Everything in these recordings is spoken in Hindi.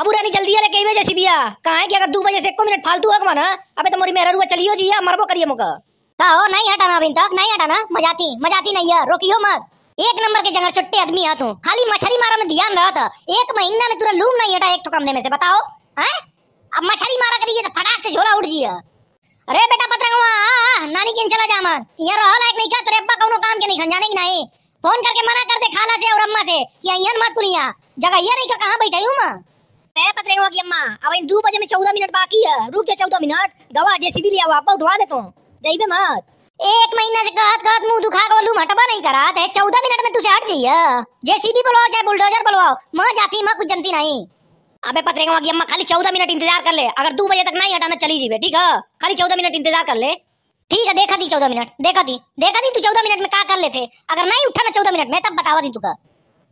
अबू रानी जल्दी आ अरे कई बजे सिबिया कहा है कि अगर दो बजे से एक मिनट फालतू है माना अबे तो मोरी मेरा रुआ चलियो जी या मरबो करिए मुका कहो तो नहीं हटाना अभी तक तो, नहीं हटाना मजाती मजाती नहीं है रोकियो मत एक नंबर के जंगल छुट्टे आदमी है तू खाली मछली मारा में ध्यान रहा था एक महीना में तुरा लूम नहीं हटा एक तो कमरे में से बताओ है अब मछली मारा करिए तो फटाक से झोला उठ जिया अरे बेटा पतरंगवा नानी के चला जा मत यहाँ रह लायक नहीं क्या तेरे अब्बा कोनो काम के नहीं खंजाने की नहीं फोन करके मना कर दे खाला से और अम्मा से कि यहाँ मत कुनिया जगह ये नहीं का कहाँ बैठा हूँ मैं पैर पकड़े पथरे होगी अम्मा अब इन दो बजे में चौदह मिनट बाकी है रुक जा चौदह मिनट दवा जैसी भी लिया वापस उठवा देता हूँ जाइबे मत एक महीना से गात गात मुंह दुखा के बोलू हटबा नहीं करा है चौदह मिनट में तुझे हट जाइए जैसी भी बुलवाओ चाहे बुलडोजर बुलवाओ मैं जाती मैं कुछ जनती नहीं अबे पकड़े पतरे की अम्मा खाली चौदह मिनट इंतजार कर ले अगर दो बजे तक नहीं हटाना चली जी ठीक है खाली चौदह मिनट इंतजार कर ले ठीक है देखा दी चौदह मिनट देखा दी देखा दी तू चौदह मिनट में क्या कर लेते अगर नहीं उठाना चौदह मिनट में तब बतावा दी तू का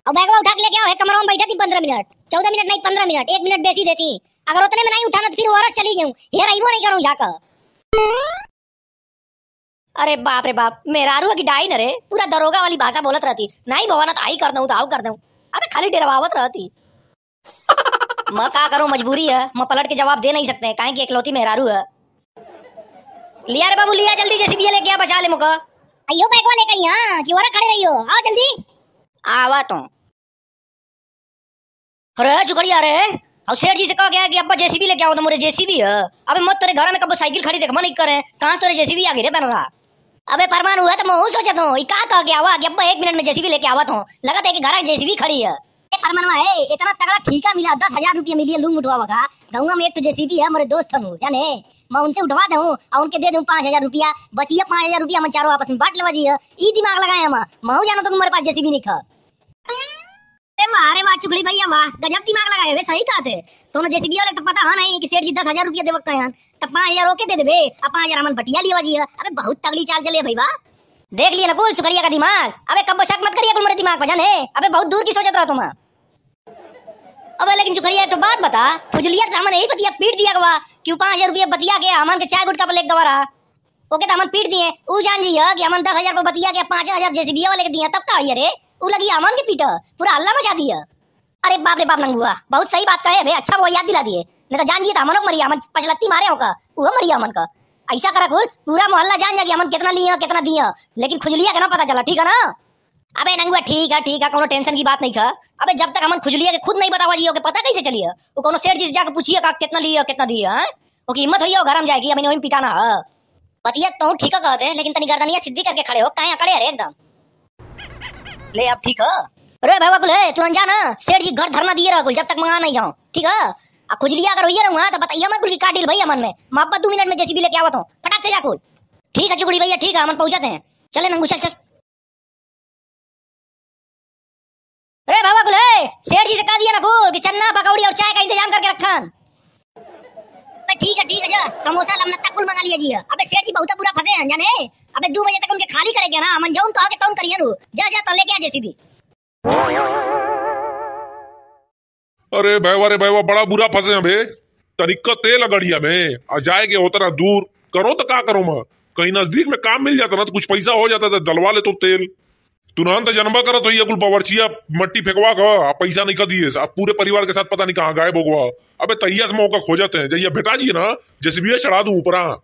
और बैगवा उठा के लेके आओ कमरा में बैठा थी पंद्रह मिनट चौदह मिनट नहीं पंद्रह मिनट एक मिनट बेसी देती अगर उतने में नहीं उठाना तो फिर वारस चली जाऊँ हेरा वो नहीं करूँ जाकर अरे बाप रे बाप मेरा रू की डाई न रे पूरा दरोगा वाली भाषा बोलत रहती नहीं भगवान तो आई कर दू तो आओ कर दू अबे खाली डरवावत रहती मैं क्या करूँ मजबूरी है मैं पलट के जवाब दे नहीं सकते कहें कि इकलौती मेहरारू है लिया रे बाबू लिया जल्दी जैसी भी लेके बचा ले मुका अयो बैग वाले कहीं हाँ क्यों खड़े रही हो आओ जल्दी आवा तुम तो। अरे जुगड़िया रे अब सेठ जी से कहा गया कि अब जेसीबी लेके आओ तो मुझे जेसीबी है अबे मत तेरे घर में कब साइकिल खड़ी देख मन करे कहां तेरे जेसीबी आ गई रे रहा अबे परमान हुआ तो मैं हूं सोचत तो हूं ई का कह गया हुआ कि अब एक मिनट में जेसीबी लेके आवत तो हूं लगा था कि घर में जेसीबी खड़ी है ए परमानवा ए इतना तगड़ा ठीका मिला 10000 रुपया मिली लूंग उठवा का गांव में एक तो जेसीबी है मेरे दोस्त हम जाने मैं उनसे उठवा दूं और उनके दे दूं पाँच हजार रुपया बचिए पाँच हजार रुपया मैं चारों आपस में बांट लेवा जी ई दिमाग लगाए हम मैं जानो तो मेरे पास जेसीबी नहीं खा वाह अरे वाह चुगली भैया वाह गजब दिमाग लगाए वे सही कहते तो मैं जेसीबी वाले तो पता हां नहीं कि सेठ जी 10000 रुपया देवक कहन त 5000 ओके दे देबे आ 5000 हमन बटिया लिया जी हाँ। अबे बहुत तगड़ी चाल चले भाई वाह देख लिए नकुल चुकरिया का दिमाग अबे कब शक मत करिए मेरे दिमाग पर है अबे बहुत दूर की सोचत रहा तुम अबे लेकिन चुकरिया तो बात बता फुजलिया तो हमन यही बतिया पीट दिया गवा कि 5000 रुपया बतिया के अमन के चाय गुटका पर लेके रहा ओके तो अमन पीट दिए ऊ जान जी हाँ, कि हमन 10000 पर बतिया के 5000 जेसीबी वाले के दिया तब का तो है रे वो लगी अमन के पीटा पूरा अल्लाह मचा दिया अरे बाप रे बाप नंगुआ बहुत सही बात कहे भाई अच्छा वो याद दिला दिए नहीं तो जान जिए तो अमन मरी अमन पचलत्ती मारे होगा वो मरी अमन का ऐसा करा कुल पूरा मोहल्ला जान जागी अमन कितना लिया कितना दिया लेकिन खुजलिया का ना पता चला ठीक है ना अबे नंगुआ ठीक है ठीक है कोनो टेंशन की बात नहीं था अबे जब तक अमन खुजलिया के खुद नहीं बतावा दियो के पता कैसे चलिए वो कोनो सेठ जी से जाकर पूछिए का कितना लिया कितना दिए है ओके हिम्मत हो घर हम जाएगी अभी नहीं पिटाना है पतिया तो ठीक कहते कहते लेकिन तनी गर्दनिया सीधी करके खड़े हो काहे अकड़े अरे एकदम ले आप ठीक है अरे बाबा कुल तुरंत ना सेठ जी घर धरना दिए रहा जब तक मंगा नहीं जाऊँ ठीक है आ खुजलिया अगर हुई ना तो बताइए मत कुल की काटिल भैया मन में माप दो मिनट में जैसी भी लेके आवा हूँ फटाक से जा कुल ठीक है चुगड़ी भैया ठीक है अमन पहुंचाते हैं चले नंगू चल चल अरे बाबा कुल सेठ जी से कह दिया ना कुल की चन्ना पकौड़ी और चाय का इंतजाम करके रखा ठीक है ठीक है जा समोसा लमनत्ता कुल मंगा लिया जी अब सेठ जी बहुत बुरा फंसे हैं जाने अबे दो बजे तक उनके खाली करेगा ना अमन जाऊं तो आगे तौन करिए रु जा जा तो लेके आ जेसीबी अरे भैवा रे भैवा बड़ा बुरा फंसे हैं बे तनिक तेल अगड़िया में आ जाएंगे उतना दूर करो तो क्या करो मैं कहीं नजदीक में काम मिल जाता ना तो कुछ पैसा हो जाता था तो डलवा ले तो तेल तुरंत जन्मा करो तो ये कुल बावर्चिया मट्टी फेंकवा का पैसा नहीं कर दिए अब पूरे परिवार के साथ पता नहीं कहाँ गायब होगा अबे तैयार से मौका खोजते हैं जइया बेटा जी ना जैसे जेसीबी चढ़ा दू ऊपर हाँ।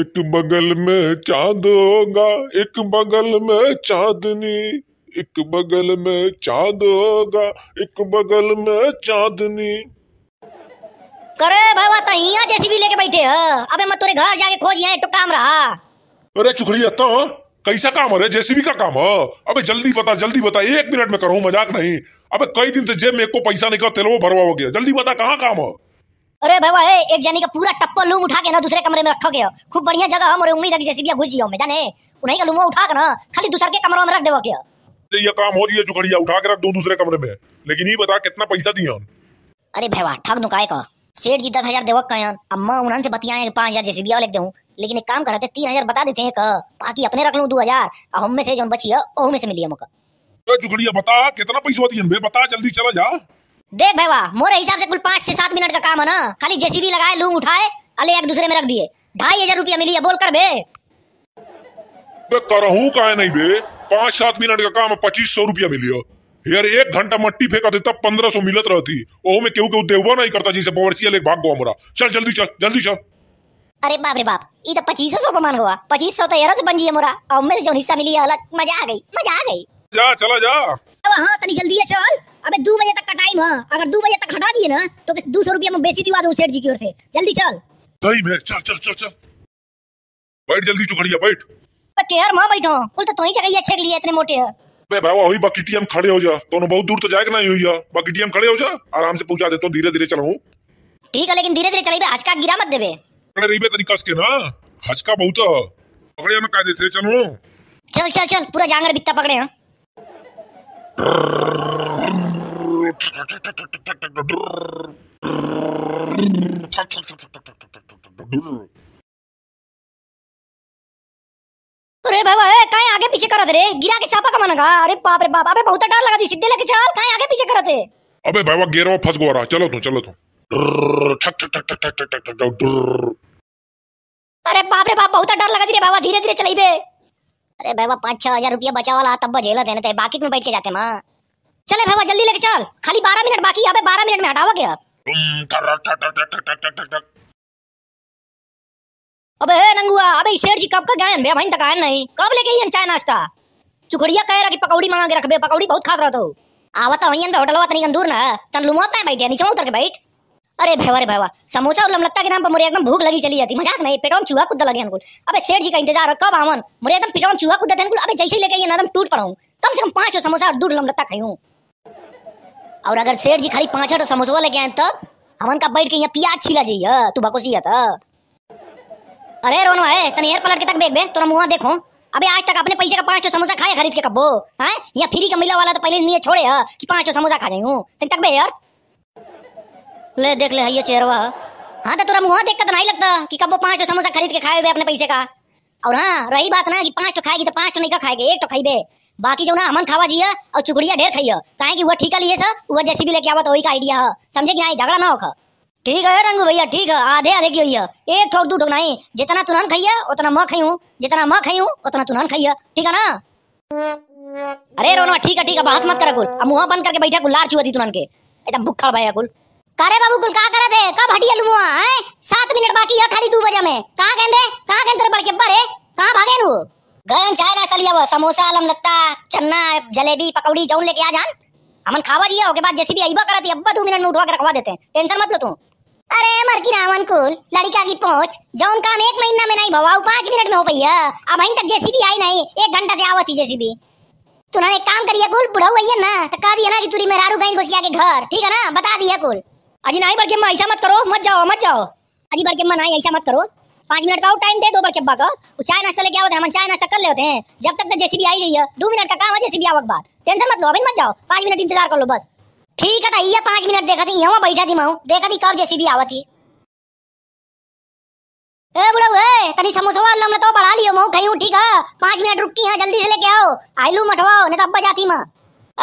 एक बगल में चांद होगा एक बगल में चांदनी एक बगल में चांद होगा एक बगल में चांदनी करे बाबा जैसी भी लेके बैठे हो अबे मैं तेरे घर जाके खोज यहाँ तो काम रहा अरे चुखड़िया तो कैसा काम है जेसीबी का काम है अबे जल्दी बता जल्दी बता एक मिनट में करो मजाक नहीं अबे कई दिन से जेब में एक को पैसा नहीं कर तेल वो भरवा हो गया जल्दी बता कहाँ काम है अरे बाबा ए, एक जानी का पूरा टप्पल लूम उठा के ना दूसरे कमरे में रखोगे खूब बढ़िया जगह हम और उम्मीद है कि भी घुस जाओ मैं जाने उन्हीं का लूमा उठा के ना खाली दूसरे के कमरों में रख देवो क्या ये काम हो रही है जुगड़िया उठा के रख दो दूसरे कमरे में लेकिन ये बता कितना पैसा दिया हम अरे भैया ठग नु का सेठ जी दस हजार देवक का यार अम्मा उन्हन से बतियाए पाँच हजार जेसीबी और लिख दे लेकिन एक काम करते तीन हजार बता देते हैं का बाकी अपने रख लूँ दो हजार और हम में से जो बची है ओह में से मिली है मुका जुगड़िया बता कितना पैसा दिए बता जल्दी चला जा देख भैया मोरे हिसाब से कुल पाँच से सात मिनट का काम है ना खाली जेसीबी लगाए लूम उठाए अले एक दूसरे में रख दिए ढाई हजार रुपया मिली है बोल कर बे बे करहूं नहीं बे पाँच सात मिनट का काम पच्चीस सौ रुपया मिली हो यार एक घंटा मट्टी फेंका थे तब पंद्रह सौ मिलत रहती ओह में क्यों क्यों देवा नहीं करता जिसे पवरचिया ले भाग गो हमरा चल जल्दी चल जल्दी चल अरे बाप रे बाप ये तो पच्चीस सौ पर मान गवा पच्चीस सौ तो यार से बन जी मोरा और मेरे जो हिस्सा मिली है अलग मजा आ गई मजा आ गई जा चला जा अब हाँ तनी जल्दी है चल अबे दो बजे तक का टाइम है अगर दो बजे तक हटा दिए ना तो दो सौ रुपया में बेची दिवा दूँ सेठ जी की ओर से जल्दी चल टाइम है चल चल चल चल बैठ जल्दी चुकड़िया बैठ पर केयर माँ बैठो कुल तो तुम क्या छेक लिए इतने मोटे है बे भावा वही बाकी टीएम खड़े हो जा दोनों बहुत दूर तो जाएगा नहीं हुई टीएम खड़े हो जा आराम से पहुंचा देता तो हूँ धीरे धीरे चलाऊ ठीक है लेकिन धीरे धीरे आज का गिरा मत देबे अरे रीबे तनी कस के ना हचका बहुत पकड़े में कायदे से चलो चल चल चल पूरा जांगर बित्ता पकड़े हैं हाँ। अरे बाबा ए काय आगे पीछे करत रे गिरा के चापा का मनगा अरे बाप रे बाप अबे बहुत डर लगा थी सीधे लेके चल काय आगे पीछे करत रे अबे बाबा गिरो फंस गो रहा चलो तू चलो तू ठक ठक ठक ठक ठक ठक अरे बाप रे बाप बहुत डर लगा थी रे बाबा धीरे धीरे चलाई बे अरे भाई पाँच छह हजार रुपया बचा वाला तब झेला देने थे बाकी में बैठ के जाते माँ चले भाई जल्दी लेके चल खाली बारह मिनट बाकी अबे बारह मिनट में हटाओगे क्या अबे हे नंगुआ अबे शेर जी कब का गायन बे भाई तक तो आयन नहीं कब लेके ही चाय नाश्ता चुखड़िया कह रहा कि पकौड़ी मांगा के रखबे पकौड़ी बहुत खात रहा तो आवा तो हईन होटल होटलवा तनी दूर ना तन लुमाता है बैठे नीचे उतर के बैठ अरे भैवा रे भैवा समोसा और लमलत्ता के नाम पर मुझे एकदम भूख लगी चली जाती मजाक नहीं पेटों चूहा कुद लगे अनुकूल अबे सेठ जी का इंतजार कब आवन मुझे एकदम पेटों चूहा कुद अनुकूल अबे जैसे ही लेके ये ना एकदम टूट पड़ा कम से कम पांच सौ समोसा और दूध लमलत्ता खाई हूँ और अगर सेठ जी खाली पांच आठ समोसा लेके आए तब तो? हमन का बैठ के यहाँ प्याज छिला जाइए हाँ, तू बकोसी था तो। अरे रोन भाई तने एयर पलट के तक बेग तुरा मुँह देखो अबे आज तक अपने पैसे का पांच तो समोसा खाए खरीद के कब्बो है हाँ? यहाँ फ्री का मिला वाला तो पहले नहीं छोड़े हाँ, कि पांच तो समोसा खा जाए तक बे यार ले देख ले ये चेहरा हाँ तो तुरा मुहा देख कर तो नहीं लगता कि कब वो पांच समोसा खरीद के खाए हुए अपने पैसे का और हाँ रही बात ना कि पांच तो खाएगी तो पांच तो नहीं का खाएगी एक तो खाई दे बाकी जो ना अमन खावा जी और चुकड़िया ढेर खाइय कहे की वो ठीक लिए सर वो जैसी भी लेके आवा तो वही का आइडिया है समझे कि नहीं झगड़ा ना होगा ठीक है रंगू भैया ठीक है आधे आधे की भैया एक ठोक दू ठोक नहीं जितना तुरंत खाइय उतना मैं खाई जितना मैं खाई उतना तुरंत खाइय ठीक है ना अरे रोनवा ठीक है ठीक है बात मत करा कुल अब मुंह बंद करके बैठा कुल लार चुआ थी तुरंत के एकदम भूखा भाई कुल करे बाबू कुल का करत है कब हटिया लुमुआ है सात मिनट बाकी है खाली दो बजे में कहाँ गए रे कहाँ गए तेरे बड़के अब्बा रे कहाँ भागे नु गरम चाय नाश्ता लिया वो समोसा आलम लत्ता चन्ना जलेबी पकौड़ी जौन लेके आ जान अमन खावा दिया ओके बाद जैसे भी अइबा करत अब्बा दो मिनट में उठवा के रखवा देते हैं टेंशन मत लो तू अरे मर की रावण कुल लड़का की पहुंच जौन काम एक महीना में नहीं भवा पांच मिनट में हो भैया अब अभी तक जैसी भी आई नहीं एक घंटा से आवा थी जैसी भी तूने एक काम करिए कुल बुढ़ाऊ भैया ना तो कह दिया ना कि तुरी मेरा मेहरारू गई घुसिया के घर ठीक है ना बता दिया कुल अजी नहीं बड़के अम्मा ऐसा मत करो मत जाओ मत जाओ अजी बड़के अम्मा नहीं ऐसा मत करो पाँच मिनट का टाइम दे दो बड़के अब्बा का वो चाय नाश्ता लेके आओ हम चाय नाश्ता कर लेते हैं जब तक तो जेसीबी आई रही है दो मिनट का काम है जेसीबी आवक बाद टेंशन मत लो अभी मत जाओ पाँच मिनट इंतजार कर लो बस ठीक है तो ये पाँच मिनट देखा थी यहाँ बैठा थी माऊ देखा थी कब जेसीबी आवा थी ए बुढ़ऊ ए तनी समोसा वाला हमने तो बढ़ा लियो मऊ कहीं ठीक है पांच मिनट रुकी है जल्दी से लेके आओ आई लू मठवाओ नहीं तो अब्बा जाती माँ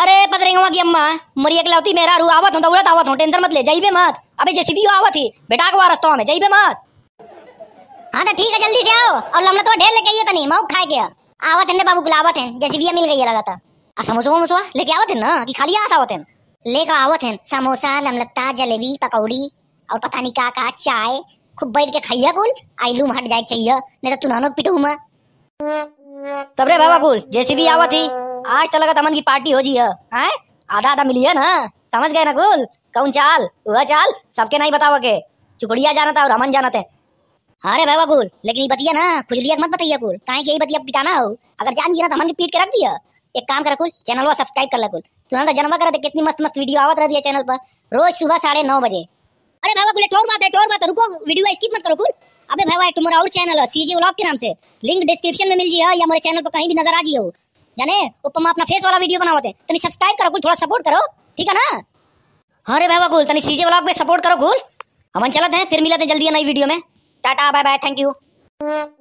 अरे पतरेंगवा की अम्मा मरी एकलौती मेरा रू आवत हो तो उड़त आवत हो टेंशन मत ले जाई बे मत अबे भी आवत थी बेटा को रास्ता में बे मत हां तो ठीक है जल्दी से आओ और लमला तो ढेर लेके आई गई तनी मऊ खा के आवत है बाबू गुलावत है भी मिल गई है लगातार आ समोसा समोसा लेके आवत है ना कि खाली हाथ आवत है लेके आवत है समोसा लमलत्ता जलेबी पकौड़ी और पता नहीं का का चाय खूब बैठ के खाइया कुल आइलू हट जाए चाहिए नहीं तो तुनहनो पिटू में तब रे बाबा कुल भी आवत थी आज तो लगा तमन की पार्टी हो जी है आधा आधा मिली है ना समझ गए ना कुल कौन चाल वह चाल सबके नहीं बतावा के चुकड़िया जाना था और अमन जाना थे अरे बाबा कुल लेकिन ये बतिया ना खुजलिया मत बताइए कुल कहे की बतिया पिटाना हो अगर जान दिया तो हमन की पीट के रख दिया एक काम करा कुल चैनल सब्सक्राइब कर ला कुल तुरंत जन्मा करा तो कितनी मस्त मस्त वीडियो आवत रहती है चैनल पर रोज सुबह साढ़े नौ बजे अरे भाई कुल टोर बात है टोर बात रुको वीडियो स्किप मत करो कुल अबे भाई तुम्हारा और चैनल है सीजी व्लॉग के नाम से लिंक डिस्क्रिप्शन में मिल जी या मेरे चैनल पर कहीं भी नजर आ जी हो जाने उपमा अपना फेस वाला वीडियो बनावते तनी सब्सक्राइब करो गुल थोड़ा सपोर्ट करो ठीक है ना अरे हाँ भाई गुल तनी सीजे ब्लॉग सपोर्ट करो गुल हम चलते हैं फिर मिलते हैं जल्दी नई वीडियो में tata bye bye thank you